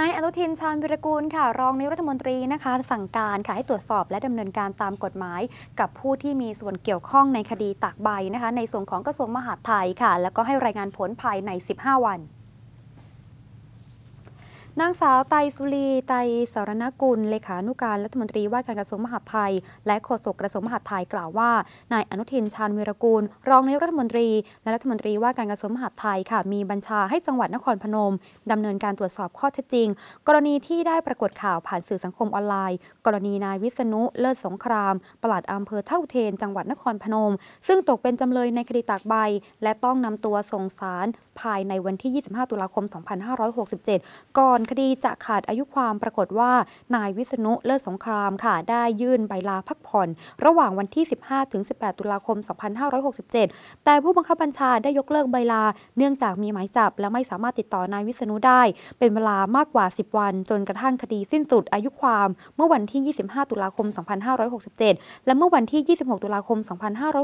นายอนุทินชาญวิรกูลค่ะ รองนายรัฐมนตรีนะคะ สั่งการค่ะให้ตรวจสอบและดำเนินการตามกฎหมาย กับผู้ที่มีส่วนเกี่ยวข้องในคดีตากใบนะคะในส่วนของกระทรวงมหาดไทยค่ะ แล้วก็ให้รายงานผลภายใน 15 วันนางสาวไตสุรี ไตสารณกุลเลขานุการรัฐมนตรีว่าการกระทรวงมหาดไทยและโฆษกกระทรวงมหาดไทยกล่าวว่า นายอนุทินชาญวิรกูล รองนายกรัฐมนตรี และรัฐมนตรีว่าการกระทรวงมหาดไทยค่ะ มีบัญชาให้จังหวัดนครพนม ดำเนินการตรวจสอบข้อเท็จจริง กรณีที่ได้ปรากฏข่าวผ่านสื่อสังคมออนไลน์ กรณีนายวิษณุเลิศสงครามปลัดอำเภอเท่าเทนจังหวัดนครพนม ซึ่งตกเป็นจำเลยในคดีตากใบ และต้องนำตัวส่งสารภายในวันที่ 25 ตุลาคม 2567 ก่อนคดีจะขาดอายุความปรากฏว่านายวิษณุเลิศสงครามค่ะได้ยื่นใบลาพักผ่อน ระหว่างวันที่ 15-18 ตุลาคม 2567 แต่ผู้บังคับบัญชาได้ยกเลิกใบลา เนื่องจากมีหมายจับและไม่สามารถติดต่อนายวิษณุได้ เป็นเวลามากกว่า 10 วัน จนกระทั่งคดีสิ้นสุดอายุความ เมื่อวันที่ 25 ตุลาคม 2567 และเมื่อวันที่ 26 ตุลาคม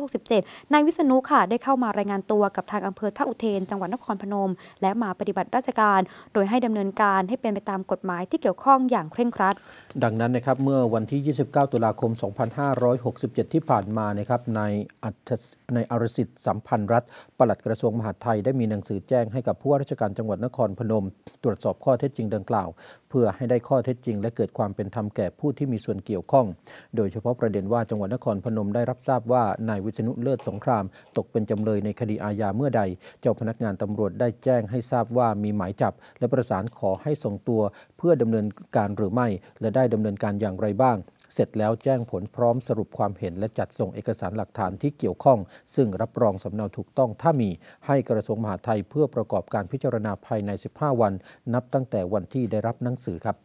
2567 นายวิษณุค่ะได้เข้ามารายงานตัวกับทางอำเภอท่าอุเทนจังหวัดนครพนม และมาปฏิบัติราชการ โดยให้ดำเนินการให้เป็นไปตามกฎหมายที่เกี่ยวข้องอย่างเคร่งครัดดังนั้นนะครับ เมื่อวันที่ 29 ตุลาคม 2567 ที่ผ่านมานะครับในอัในอรสิทธิ์สัมพันธ์รัฐ ปลัดกระทรวงมหาดไทยได้มีหนังสือแจ้งให้กับผู้ว่าราชการจังหวัดนครพนม ตรวจสอบข้อเท็จจริงดังกล่าว เพื่อให้ได้ข้อเท็จจริงและเกิดความเป็นธรรมแก่ผู้ที่มีส่วนเกี่ยวข้อง โดยเฉพาะประเด็นว่าจังหวัดนครพนมได้รับทราบว่านายวิษณุเลิศสงคราม ตกเป็นจำเลยในคดีอาญาเมื่อใดเจ้าพนักงานตำรวจได้แจ้งให้ทราบว่ามีหมายจับ และประสานขอใหส่งตัวเพื่อดำเนินการหรือไม่ และได้ดำเนินการอย่างไรบ้าง เสร็จแล้วแจ้งผลพร้อมสรุปความเห็น และจัดส่งเอกสารหลักฐานที่เกี่ยวข้อง ซึ่งรับรองสำเนาถูกต้องถ้ามี ให้กระทรวงมหาดไทยเพื่อประกอบการพิจารณาภายใน 15 วัน นับตั้งแต่วันที่ได้รับหนังสือครับ